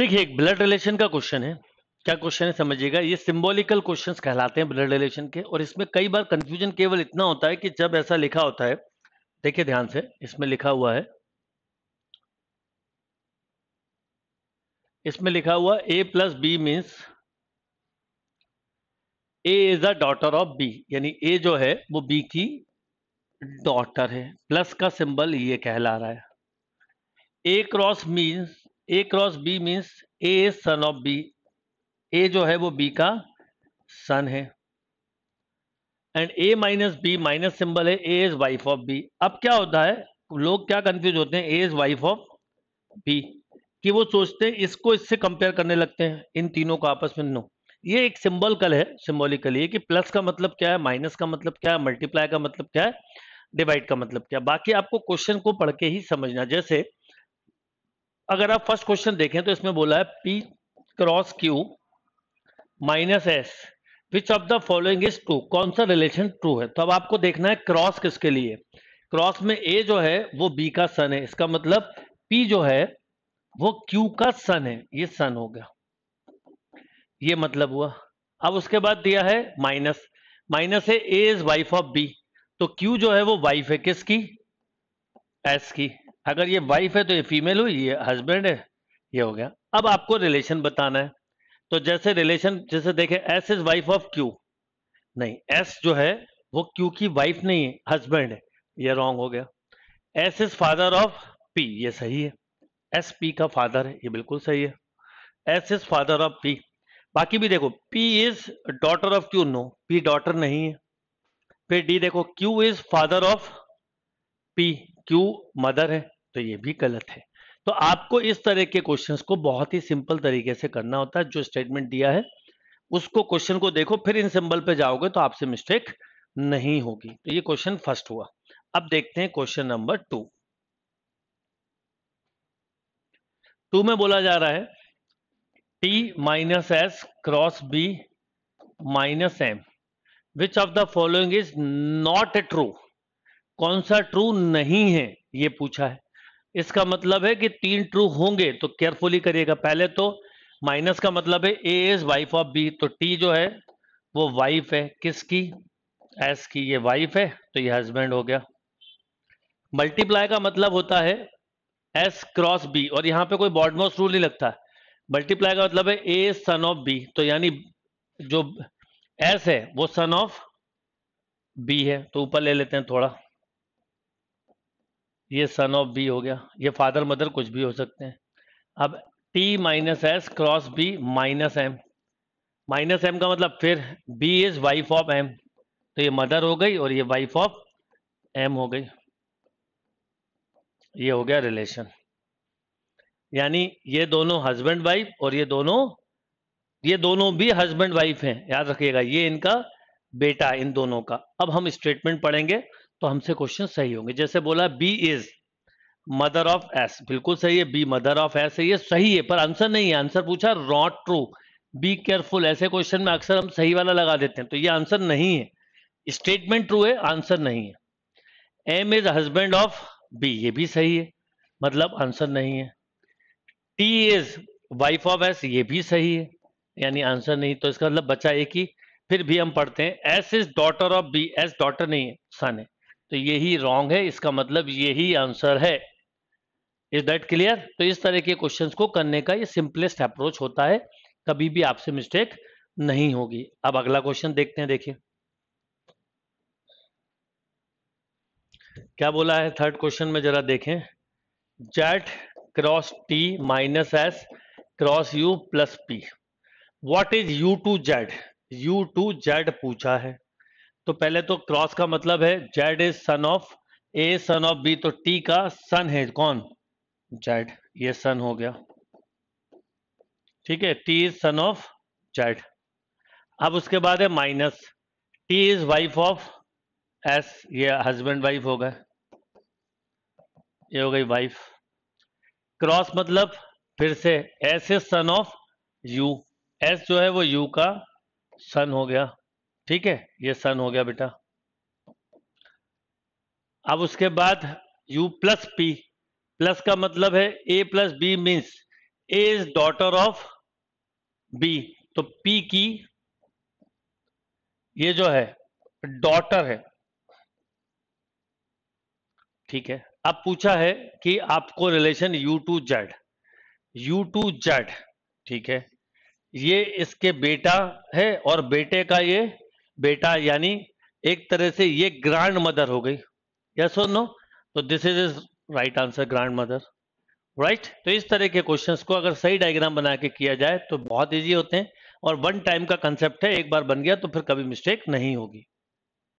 देखिए एक blood relation का क्वेश्चन है क्या क्वेश्चन है समझिएगा ये सिंबॉलिकल क्वेश्चंस कहलाते हैं ब्लड रिलेशन के और इसमें कई बार कंफ्यूजन केवल इतना होता है कि जब ऐसा लिखा होता है देखिए ध्यान से इसमें लिखा हुआ है इसमें लिखा हुआ A plus B means A is a daughter of B यानी ए जो है वो बी की डॉटर है प्लस का सिंबल ये कहला रहा है A cross means A cross B means A is son of B A जो है वो बी का सन है and A minus B minus symbol है A is wife of B अब क्या होता है लोग क्या कंफ्यूज होते हैं A is wife of B कि वो सोचते हैं इसको इससे कंपेयर करने लगते हैं इन तीनों को आपस में नो ये एक सिंबल कल है सिंबॉलिकली कि प्लस का मतलब क्या है माइनस का मतलब क्या है मल्टीप्लाई का मतलब क्या है डिवाइड का मतलब क्या बाकी आपको क्वेश्चन को पढ़ के ही समझना जैसे अगर आप फर्स्ट क्वेश्चन देखें तो इसमें बोला है P cross Q minus S which of the following is true कौन सा रिलेशन ट्रू है तो अब आपको देखना है क्रॉस किसके लिए क्रॉस में ए जो है वो बी का सन है इसका मतलब पी जो है वो क्यू का सन है ये सन हो गया ये मतलब हुआ अब उसके बाद दिया है माइनस माइनस है A is wife of B तो क्यू जो है वो वाइफ है किसकी एस की अगर ये वाइफ है तो ये फीमेल हुई ये हस्बैंड है ये हो गया अब आपको रिलेशन बताना है तो जैसे रिलेशन जैसे देखे S is wife of Q नहीं एस जो है वो क्यू की वाइफ नहीं है हस्बैंड है ये रॉन्ग हो गया S is father of P ये सही है एस पी का फादर है ये बिल्कुल सही है S is father of P बाकी भी देखो P is daughter of Q no P daughter नहीं है फिर डी देखो Q is father of P Q mother है तो ये भी गलत है तो आपको इस तरह के क्वेश्चंस को बहुत ही सिंपल तरीके से करना होता है जो स्टेटमेंट दिया है उसको क्वेश्चन को देखो फिर इन सिंबल पे जाओगे तो आपसे मिस्टेक नहीं होगी तो ये क्वेश्चन फर्स्ट हुआ अब देखते हैं क्वेश्चन नंबर टू टू में बोला जा रहा है T minus S cross B minus M which of the following is not a true कौन सा ट्रू नहीं है ये पूछा है इसका मतलब है कि तीन ट्रू होंगे तो केयरफुली करिएगा पहले तो माइनस का मतलब है A is wife of B तो टी जो है वो वाइफ है किसकी एस की ये वाइफ है तो ये हस्बैंड हो गया मल्टीप्लाई का मतलब होता है एस क्रॉस बी और यहां पे कोई बॉडमोस रूल नहीं लगता मल्टीप्लाई का मतलब है ए सन ऑफ बी तो यानी जो एस है वो सन ऑफ बी है तो ऊपर ले लेते हैं थोड़ा ये सन ऑफ बी हो गया ये फादर मदर कुछ भी हो सकते हैं अब T minus S cross B minus M minus M का मतलब फिर B is wife of M तो ये मदर हो गई और ये वाइफ ऑफ एम हो गई ये हो गया रिलेशन यानी ये दोनों हस्बैंड वाइफ और ये दोनों ये दोनों भी हस्बैंड वाइफ हैं याद रखिएगा ये इनका बेटा इन दोनों का अब हम स्टेटमेंट पढ़ेंगे तो हमसे क्वेश्चन सही होंगे जैसे बोला B is mother of S बिल्कुल सही है बी मदर ऑफ एस है ये सही है पर आंसर नहीं है आंसर पूछा नॉट ट्रू बी केयरफुल ऐसे क्वेश्चन में अक्सर हम सही वाला लगा देते हैं तो ये आंसर नहीं है स्टेटमेंट ट्रू है आंसर नहीं है M is husband of B ये भी सही है मतलब आंसर नहीं है T is wife of S ये भी सही है यानी आंसर नहीं तो इसका मतलब बचा एक ही फिर भी हम पढ़ते हैं S is daughter of B S daughter नहीं है सन है तो यही रॉन्ग है इसका मतलब यही आंसर है इज दैट क्लियर तो इस तरह के क्वेश्चंस को करने का ये सिंपलेस्ट अप्रोच होता है कभी भी आपसे मिस्टेक नहीं होगी अब अगला क्वेश्चन देखते हैं देखिए क्या बोला है थर्ड क्वेश्चन में जरा देखें Z cross T minus S cross U plus P what is U to Z U to Z पूछा है तो पहले तो क्रॉस का मतलब है Z is son of A son of B तो टी का सन है कौन जेड ये सन हो गया ठीक है T is son of Z अब उसके बाद है minus T is wife of S ये हस्बैंड वाइफ हो गए ये हो गई वाइफ क्रॉस मतलब फिर से S is son of U S जो है वो यू का सन हो गया ठीक है ये सन हो गया बेटा अब उसके बाद u प्लस पी प्लस का मतलब है a plus B means A is daughter of b तो p की ये जो है डॉटर है ठीक है अब पूछा है कि आपको relation u to Z u to Z ठीक है ये इसके बेटा है और बेटे का ये बेटा यानी एक तरह से ये ग्रांड मदर हो गई यस और नो तो this is is right answer grandmother right तो इस तरह के क्वेश्चंस को अगर सही डायग्राम बना के किया जाए तो बहुत इजी होते हैं और वन टाइम का कंसेप्ट है एक बार बन गया तो फिर कभी मिस्टेक नहीं होगी